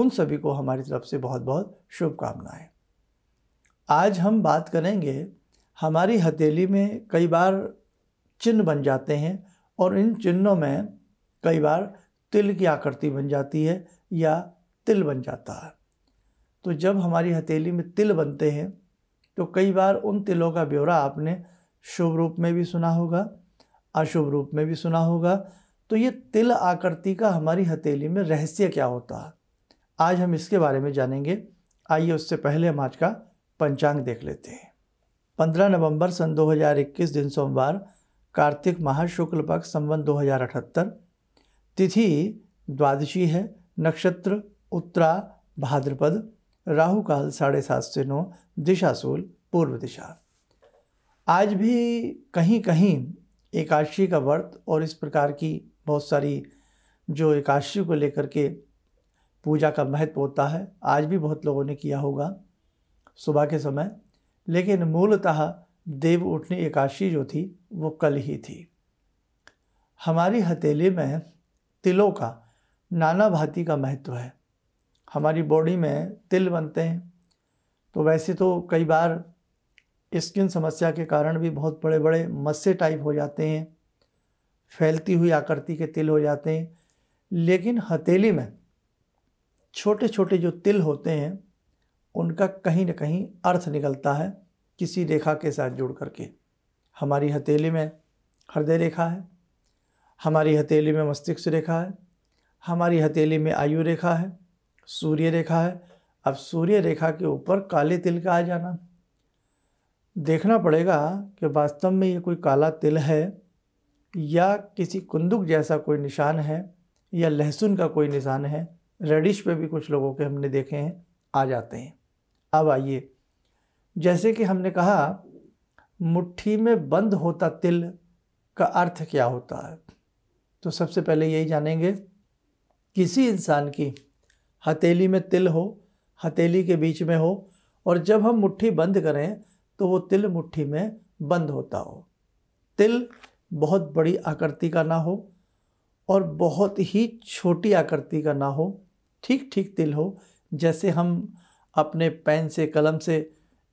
उन सभी को हमारी तरफ से बहुत बहुत शुभकामनाएं आज हम बात करेंगे हमारी हथेली में कई बार चिन्ह बन जाते हैं और इन चिन्हों में कई बार तिल की आकृति बन जाती है या तिल बन जाता है तो जब हमारी हथेली में तिल बनते हैं तो कई बार उन तिलों का ब्यौरा आपने शुभ रूप में भी सुना होगा अशुभ रूप में भी सुना होगा तो ये तिल आकृति का हमारी हथेली में रहस्य क्या होता है आज हम इसके बारे में जानेंगे आइए उससे पहले हम आज का पंचांग देख लेते हैं 15 नवंबर सन 2021 दिन सोमवार कार्तिक महा शुक्ल पक्ष संबंध दो तिथि द्वादशी है नक्षत्र उत्तरा भाद्रपद राहु काल साढ़े सात से नौ दिशाशूल पूर्व दिशा आज भी कहीं कहीं एकादशी का व्रत और इस प्रकार की बहुत सारी जो एकादशी को लेकर के पूजा का महत्व होता है आज भी बहुत लोगों ने किया होगा सुबह के समय लेकिन मूलतः देव उठनी एकादशी जो थी वो कल ही थी हमारी हथेली में तिलों का नाना भांति का महत्व है हमारी बॉडी में तिल बनते हैं तो वैसे तो कई बार स्किन समस्या के कारण भी बहुत बड़े बड़े मस्से टाइप हो जाते हैं फैलती हुई आकृति के तिल हो जाते हैं लेकिन हथेली में छोटे छोटे जो तिल होते हैं उनका कहीं ना कहीं अर्थ निकलता है किसी रेखा के साथ जुड़ करके हमारी हथेली में हृदय रेखा है हमारी हथेली में मस्तिष्क रेखा है हमारी हथेली में आयु रेखा है सूर्य रेखा है अब सूर्य रेखा के ऊपर काले तिल का आ जाना देखना पड़ेगा कि वास्तव में ये कोई काला तिल है या किसी कुंदुक जैसा कोई निशान है या लहसुन का कोई निशान है रेडिश पे भी कुछ लोगों के हमने देखे हैं आ जाते हैं अब आइए जैसे कि हमने कहा मुट्ठी में बंद होता तिल का अर्थ क्या होता है तो सबसे पहले यही जानेंगे किसी इंसान की हथेली में तिल हो हथेली के बीच में हो और जब हम मुट्ठी बंद करें तो वो तिल मुट्ठी में बंद होता हो तिल बहुत बड़ी आकृति का ना हो और बहुत ही छोटी आकृति का ना हो ठीक ठीक दिल हो जैसे हम अपने पेन से कलम से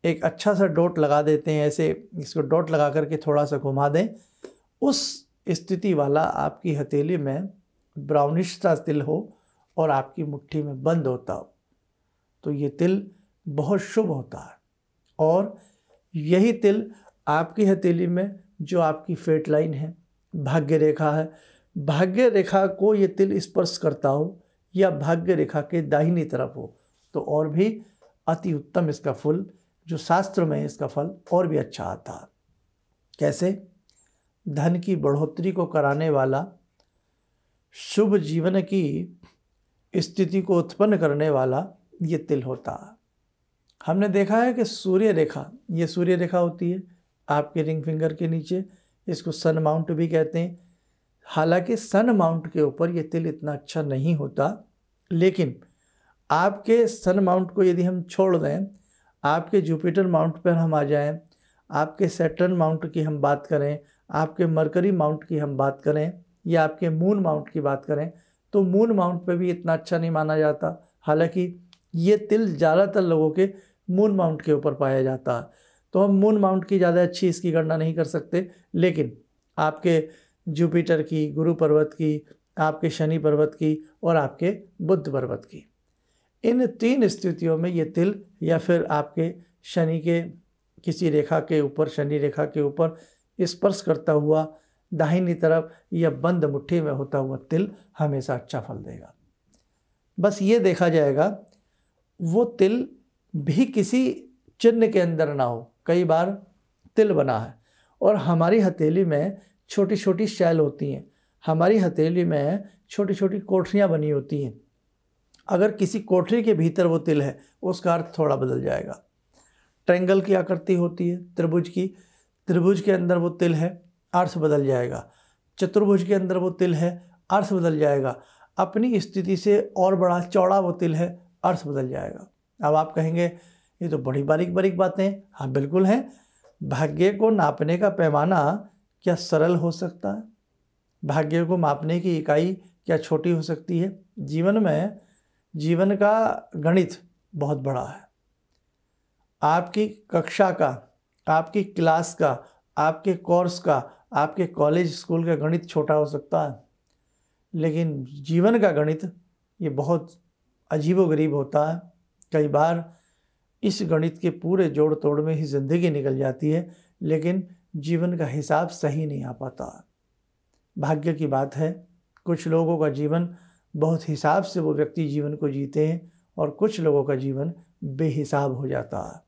एक अच्छा सा डॉट लगा देते हैं ऐसे इसको डॉट लगा करके थोड़ा सा घुमा दें उस स्थिति वाला आपकी हथेली में ब्राउनिश सा तिल हो और आपकी मुट्ठी में बंद होता हो तो ये तिल बहुत शुभ होता है और यही तिल आपकी हथेली में जो आपकी फेट लाइन है भाग्य रेखा है भाग्य रेखा को ये तिल स्पर्श करता हो या भाग्य रेखा के दाहिनी तरफ हो तो और भी अति उत्तम इसका फल जो शास्त्र में है इसका फल और भी अच्छा आता कैसे धन की बढ़ोतरी को कराने वाला शुभ जीवन की स्थिति को उत्पन्न करने वाला ये तिल होता हमने देखा है कि सूर्य रेखा ये सूर्य रेखा होती है आपके रिंग फिंगर के नीचे इसको सन माउंट भी कहते हैं हालांकि सन माउंट के ऊपर ये तिल इतना अच्छा नहीं होता लेकिन आपके सन माउंट को यदि हम छोड़ दें आपके जुपिटर माउंट पर हम आ जाएं, आपके सेटर्न माउंट की हम बात करें आपके मरकरी माउंट की हम बात करें या आपके मून माउंट की बात करें तो मून माउंट पे भी इतना अच्छा नहीं माना जाता हालांकि ये तिल ज़्यादातर लोगों के मून माउंट के ऊपर पाया जाता है तो हम मून माउंट की ज़्यादा अच्छी इसकी गणना नहीं कर सकते लेकिन आपके जुपिटर की गुरु पर्वत की आपके शनि पर्वत की और आपके बुद्ध पर्वत की इन तीन स्थितियों में ये तिल या फिर आपके शनि के किसी रेखा के ऊपर शनि रेखा के ऊपर स्पर्श करता हुआ दाहिनी तरफ या बंद मुट्ठी में होता हुआ तिल हमेशा अच्छा फल देगा बस ये देखा जाएगा वो तिल भी किसी चिन्ह के अंदर ना हो कई बार तिल बना है और हमारी हथेली में छोटी छोटी शैल होती हैं हमारी हथेली में छोटी छोटी कोठरियाँ बनी होती हैं अगर किसी कोठरी के भीतर वो तिल है उसका अर्थ थोड़ा बदल जाएगा ट्रेंगल की आकृति होती है त्रिभुज की त्रिभुज के अंदर वो तिल है अर्थ बदल जाएगा चतुर्भुज के अंदर वो तिल है अर्थ बदल जाएगा अपनी स्थिति से और बड़ा चौड़ा वो तिल है अर्थ बदल जाएगा अब आप कहेंगे ये तो बड़ी बारीक बारीक बातें हाँ बिल्कुल हैं भाग्य को नापने का पैमाना क्या सरल हो सकता है भाग्य को मापने की इकाई क्या छोटी हो सकती है जीवन में जीवन का गणित बहुत बड़ा है आपकी कक्षा का आपकी क्लास का आपके कोर्स का आपके कॉलेज स्कूल का गणित छोटा हो सकता है लेकिन जीवन का गणित ये बहुत अजीबोगरीब होता है कई बार इस गणित के पूरे जोड़ तोड़ में ही ज़िंदगी निकल जाती है लेकिन जीवन का हिसाब सही नहीं आ पाता भाग्य की बात है कुछ लोगों का जीवन बहुत हिसाब से वो व्यक्ति जीवन को जीते हैं और कुछ लोगों का जीवन बेहिसाब हो जाता है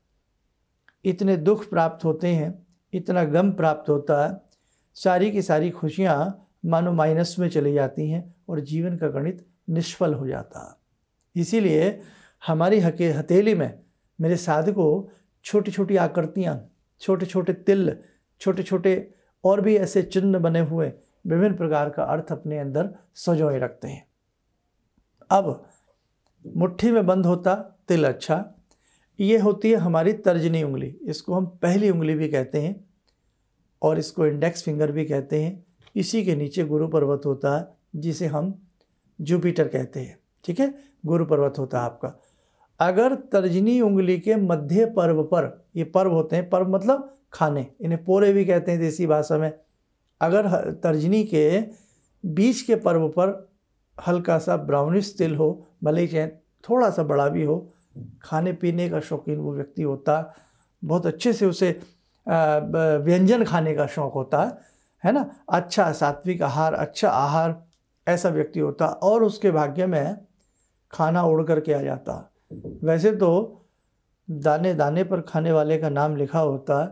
इतने दुख प्राप्त होते हैं इतना गम प्राप्त होता है सारी की सारी खुशियाँ मानो माइनस में चली जाती हैं और जीवन का गणित निष्फल हो जाता है इसीलिए हमारी हके हथेली में मेरे साधकों छोटी छोटी आकृतियाँ छोटे छोटे तिल छोटे छोटे और भी ऐसे चिन्ह बने हुए विभिन्न प्रकार का अर्थ अपने अंदर सजोए रखते हैं अब मुट्ठी में बंद होता तिल अच्छा ये होती है हमारी तर्जनी उंगली इसको हम पहली उंगली भी कहते हैं और इसको इंडेक्स फिंगर भी कहते हैं इसी के नीचे गुरु पर्वत होता है जिसे हम जुपिटर कहते हैं ठीक है गुरु पर्वत होता है आपका अगर तर्जनी उंगली के मध्य पर्व पर ये पर्व होते हैं पर्व मतलब खाने इन्हें पोरे भी कहते हैं देसी भाषा में अगर तर्जनी के बीच के पर्व पर हल्का सा ब्राउनिश तिल हो भले ही चाहे थोड़ा सा बड़ा भी हो खाने पीने का शौकीन वो व्यक्ति होता बहुत अच्छे से उसे व्यंजन खाने का शौक़ होता है ना अच्छा सात्विक आहार अच्छा आहार ऐसा व्यक्ति होता और उसके भाग्य में खाना उड़ कर के आ जाता वैसे तो दाने दाने पर खाने वाले का नाम लिखा होता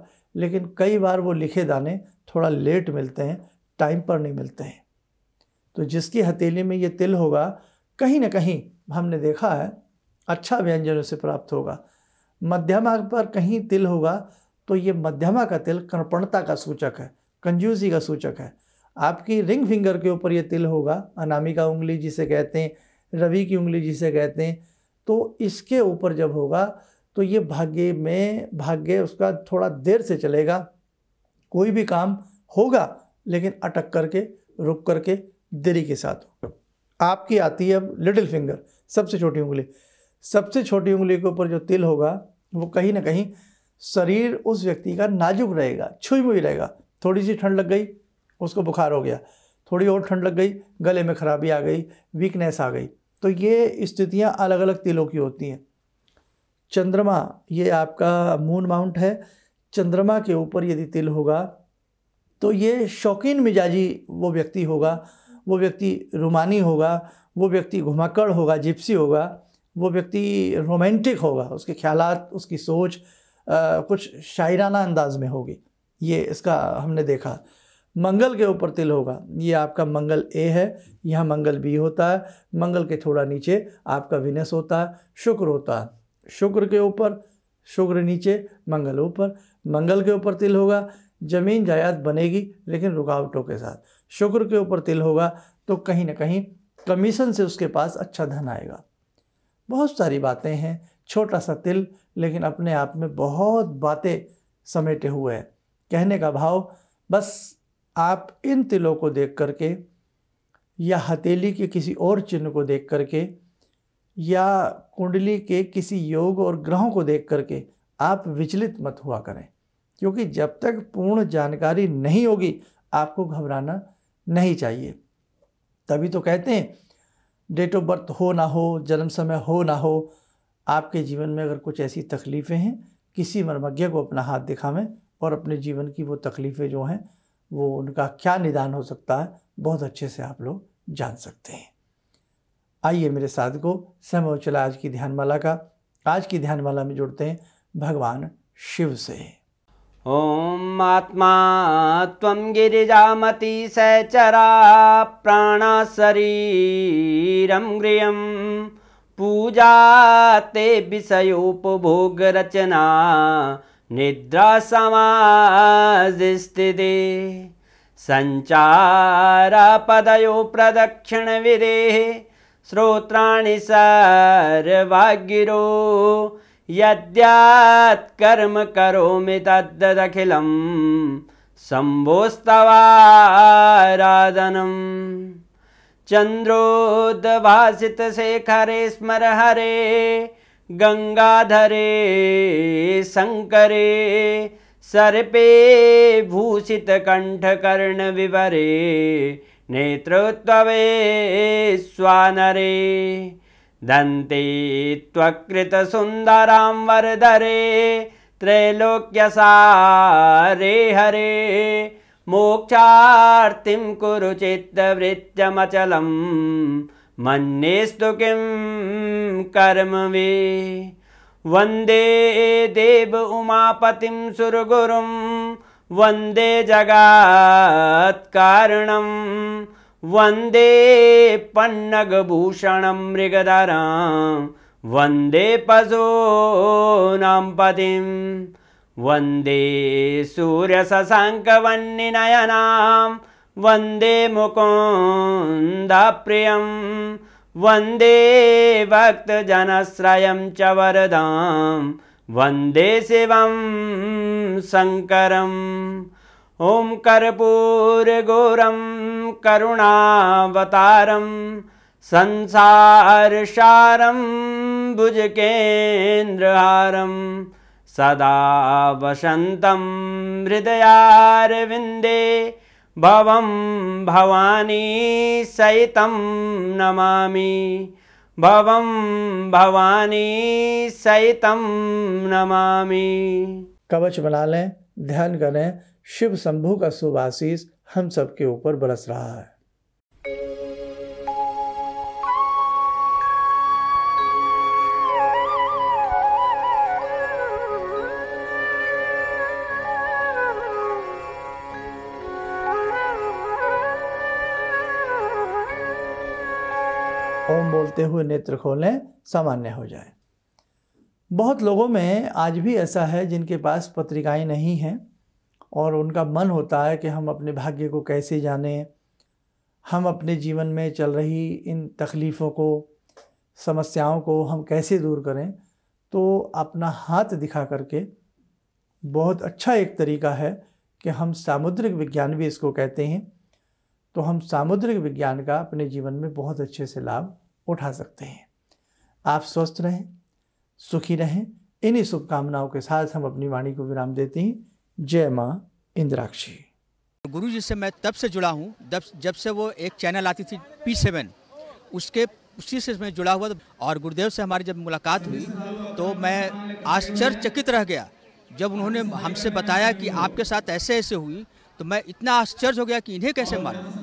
लेकिन कई बार वो लिखे दाने थोड़ा लेट मिलते हैं टाइम पर नहीं मिलते हैं तो जिसकी हथेली में ये तिल होगा कहीं ना कहीं हमने देखा है अच्छा व्यंजन उसे प्राप्त होगा मध्यमा पर कहीं तिल होगा तो ये मध्यमा का तिल कृपणता का सूचक है कंजूसी का सूचक है आपकी रिंग फिंगर के ऊपर ये तिल होगा अनामिका उंगली जिसे कहते हैं रवि की उंगली जिसे कहते हैं तो इसके ऊपर जब होगा तो ये भाग्य में भाग्य उसका थोड़ा देर से चलेगा कोई भी काम होगा लेकिन अटक करके रुक करके देरी के साथ आपकी आती है अब लिटिल फिंगर सबसे छोटी उंगली सबसे छोटी उंगली के ऊपर जो तिल होगा वो कहीं ना कहीं शरीर उस व्यक्ति का नाजुक रहेगा छुई मुई रहेगा थोड़ी सी ठंड लग गई उसको बुखार हो गया थोड़ी और ठंड लग गई गले में खराबी आ गई वीकनेस आ गई तो ये स्थितियाँ अलग अलग तिलों की होती हैं चंद्रमा ये आपका मून माउंट है चंद्रमा के ऊपर यदि तिल होगा तो ये शौकीन मिजाजी वो व्यक्ति होगा वो व्यक्ति रोमानी होगा वो व्यक्ति घुमाकड़ होगा जिप्सी होगा वो व्यक्ति रोमांटिक होगा उसके ख्याल उसकी सोच आ, कुछ शायराना अंदाज में होगी ये इसका हमने देखा मंगल के ऊपर तिल होगा ये आपका मंगल ए है यहाँ मंगल बी होता है मंगल के थोड़ा नीचे आपका विनस होता है शुक्र होता है शुक्र के ऊपर शुक्र नीचे मंगल ऊपर मंगल के ऊपर तिल होगा ज़मीन जायदाद बनेगी लेकिन रुकावटों के साथ शुक्र के ऊपर तिल होगा तो कहीं ना कहीं कमीशन से उसके पास अच्छा धन आएगा बहुत सारी बातें हैं छोटा सा तिल लेकिन अपने आप में बहुत बातें समेटे हुए हैं कहने का भाव बस आप इन तिलों को देख करके या हथेली के किसी और चिन्ह को देख करके या कुंडली के किसी योग और ग्रहों को देख करके आप विचलित मत हुआ करें क्योंकि जब तक पूर्ण जानकारी नहीं होगी आपको घबराना नहीं चाहिए तभी तो कहते हैं डेट ऑफ बर्थ हो ना हो जन्म समय हो ना हो आपके जीवन में अगर कुछ ऐसी तकलीफ़ें हैं किसी मर्मज्ञ को अपना हाथ दिखावें और अपने जीवन की वो तकलीफ़ें जो हैं वो उनका क्या निदान हो सकता है बहुत अच्छे से आप लोग जान सकते हैं आइए मेरे साथ को समय चला आज की ध्यानमाला का आज की ध्यानमाला में जुड़ते हैं भगवान शिव से ओम आत्मा गिरिजा मति सचरा प्राणा शरीर गृहम पूजा ते रचना निद्रा संचार पदयो प्रदक्षिण विदेह श्रोत्राणि यद्यात् कर्म करोमि तद्दखिलं शम्भोस्तवा चन्द्रोद्भासितशेखरे चन्द्रोदभाषितशेखरे स्मर हरे गङ्गाधरे शङ्करे सर्पे भूषितकण्ठकर्णविवरे नेतृत्ववे स्वानरे दन्ते त्वकृतसुन्दरां वरदरे त्रैलोक्यसारे हरे मोक्षार्तिं कुरु चित्तवृत्यमचलं मन्येस्तु किं कर्मवे वन्दे देव उमापतिं सुरगुरुम् वन्दे जगात्कारणं वन्दे पन्नगभूषणं मृगधरां वन्दे पशूनां पतिं वन्दे सूर्यसशाङ्कवन्निनयनां वन्दे मुकुन्दप्रियं वन्दे भक्तजनश्रयं च वरदाम् वन्दे शिवं शङ्करम् ॐ कर्पूरगुरं करुणावतारं संसारसारं भुजकेन्द्रहारं सदा वसन्तं हृदयारविन्दे भवं भवानी सहितं नमामि भवम भवानी सहितम नमामि कवच बना लें ध्यान करें शिव शंभु का शुभ आशीष हम सबके ऊपर बरस रहा है ओम बोलते हुए नेत्र खोलें सामान्य हो जाए बहुत लोगों में आज भी ऐसा है जिनके पास पत्रिकाएं नहीं हैं और उनका मन होता है कि हम अपने भाग्य को कैसे जानें हम अपने जीवन में चल रही इन तकलीफ़ों को समस्याओं को हम कैसे दूर करें तो अपना हाथ दिखा करके बहुत अच्छा एक तरीका है कि हम सामुद्रिक विज्ञान भी इसको कहते हैं तो हम सामुद्रिक विज्ञान का अपने जीवन में बहुत अच्छे से लाभ उठा सकते हैं आप स्वस्थ रहें सुखी रहें इन्हीं शुभकामनाओं के साथ हम अपनी वाणी को विराम देते हैं जय माँ इंद्राक्षी गुरु जी से मैं तब से जुड़ा हूँ जब से वो एक चैनल आती थी पी सेवन उसके उसी से मैं जुड़ा हुआ और गुरुदेव से हमारी जब मुलाकात हुई तो मैं आश्चर्यचकित रह गया जब उन्होंने हमसे बताया कि आपके साथ ऐसे ऐसे हुई तो मैं इतना आश्चर्य हो गया कि इन्हें कैसे मारूँ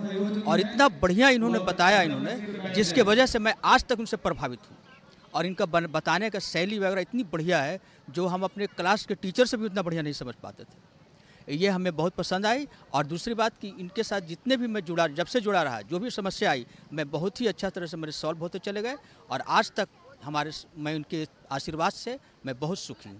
और इतना बढ़िया इन्होंने बताया इन्होंने जिसके वजह से मैं आज तक उनसे प्रभावित हूँ और इनका बताने का शैली वगैरह इतनी बढ़िया है जो हम अपने क्लास के टीचर से भी उतना बढ़िया नहीं समझ पाते थे ये हमें बहुत पसंद आई और दूसरी बात कि इनके साथ जितने भी मैं जुड़ा जब से जुड़ा रहा जो भी समस्या आई मैं बहुत ही अच्छा तरह से मेरे सॉल्व होते चले गए और आज तक हमारे मैं उनके आशीर्वाद से मैं बहुत सुखी हूँ